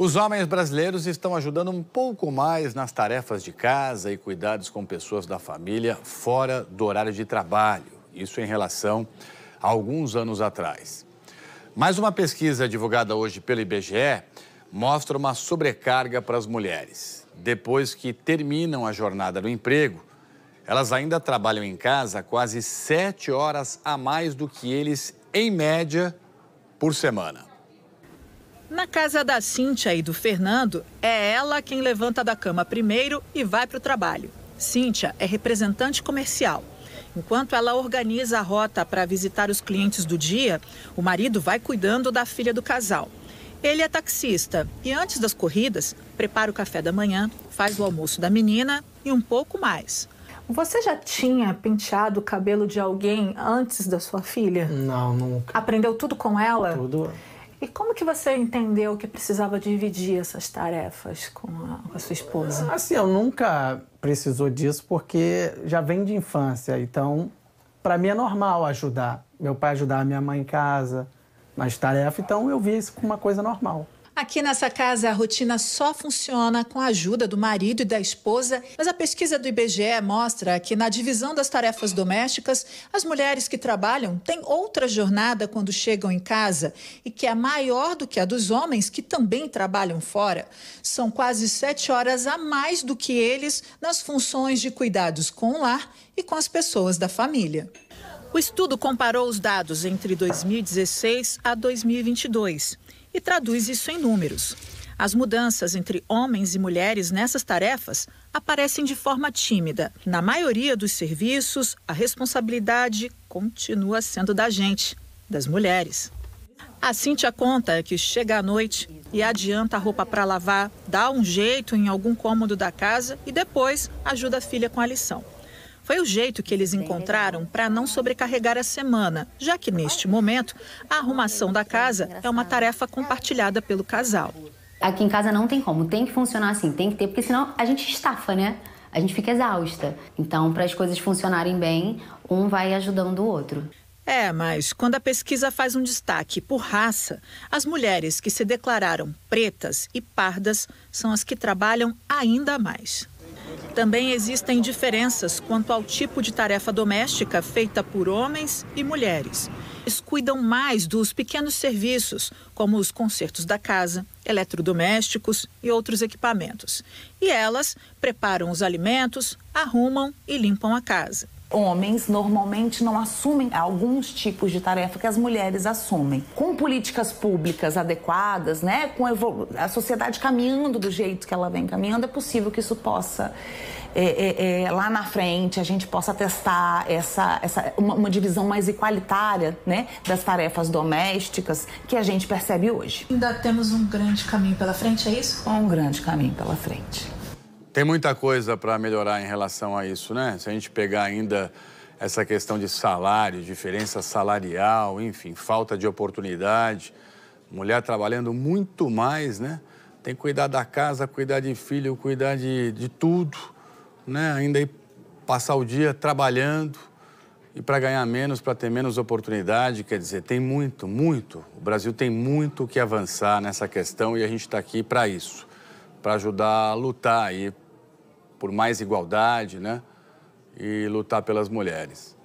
Os homens brasileiros estão ajudando um pouco mais nas tarefas de casa e cuidados com pessoas da família fora do horário de trabalho. Isso em relação a alguns anos atrás. Mais uma pesquisa divulgada hoje pelo IBGE mostra uma sobrecarga para as mulheres. Depois que terminam a jornada no emprego, elas ainda trabalham em casa quase sete horas a mais do que eles, em média, por semana. Na casa da Cíntia e do Fernando, é ela quem levanta da cama primeiro e vai para o trabalho. Cíntia é representante comercial. Enquanto ela organiza a rota para visitar os clientes do dia, o marido vai cuidando da filha do casal. Ele é taxista e antes das corridas, prepara o café da manhã, faz o almoço da menina e um pouco mais. Você já tinha penteado o cabelo de alguém antes da sua filha? Não, nunca. Aprendeu tudo com ela? Tudo. E como que você entendeu que precisava dividir essas tarefas com a, com a sua esposa? Ah, assim, eu nunca precisou disso porque já vem de infância, então para mim é normal ajudar. Meu pai ajudava minha mãe em casa, nas tarefas, então eu via isso como uma coisa normal. Aqui nessa casa, a rotina só funciona com a ajuda do marido e da esposa, mas a pesquisa do IBGE mostra que na divisão das tarefas domésticas, as mulheres que trabalham têm outra jornada quando chegam em casa e que é maior do que a dos homens que também trabalham fora. São quase sete horas a mais do que eles nas funções de cuidados com o lar e com as pessoas da família. O estudo comparou os dados entre 2016 a 2022 e traduz isso em números. As mudanças entre homens e mulheres nessas tarefas aparecem de forma tímida. Na maioria dos serviços, a responsabilidade continua sendo da gente, das mulheres. A Cíntia conta que chega à noite e adianta a roupa para lavar, dá um jeito em algum cômodo da casa e depois ajuda a filha com a lição. Foi o jeito que eles encontraram para não sobrecarregar a semana, já que neste momento a arrumação da casa é uma tarefa compartilhada pelo casal. Aqui em casa não tem como, tem que funcionar assim, tem que ter, porque senão a gente estafa, né? A gente fica exausta. Então, para as coisas funcionarem bem, um vai ajudando o outro. É, mas quando a pesquisa faz um destaque por raça, as mulheres que se declararam pretas e pardas são as que trabalham ainda mais. Também existem diferenças quanto ao tipo de tarefa doméstica feita por homens e mulheres. Eles cuidam mais dos pequenos serviços, como os consertos da casa, eletrodomésticos e outros equipamentos. E elas preparam os alimentos, arrumam e limpam a casa homens normalmente não assumem alguns tipos de tarefa que as mulheres assumem. Com políticas públicas adequadas, né, com a sociedade caminhando do jeito que ela vem caminhando, é possível que isso possa é, é, é, lá na frente a gente possa testar essa, essa uma, uma, divisão mais igualitária né, das tarefas domésticas que a gente percebe hoje. Ainda temos um grande caminho pela frente, é isso? Um grande caminho pela frente. Tem muita coisa para melhorar em relação a isso, né? Se a gente pegar ainda essa questão de salário, diferença salarial, enfim, falta de oportunidade, mulher trabalhando muito mais, né? Tem que cuidar da casa, cuidar de filho, cuidar de, de tudo, né? Ainda aí passar o dia trabalhando e para ganhar menos, para ter menos oportunidade, quer dizer, tem muito, muito. O Brasil tem muito que avançar nessa questão e a gente está aqui para isso, para ajudar a lutar aí por mais igualdade, né? E lutar pelas mulheres.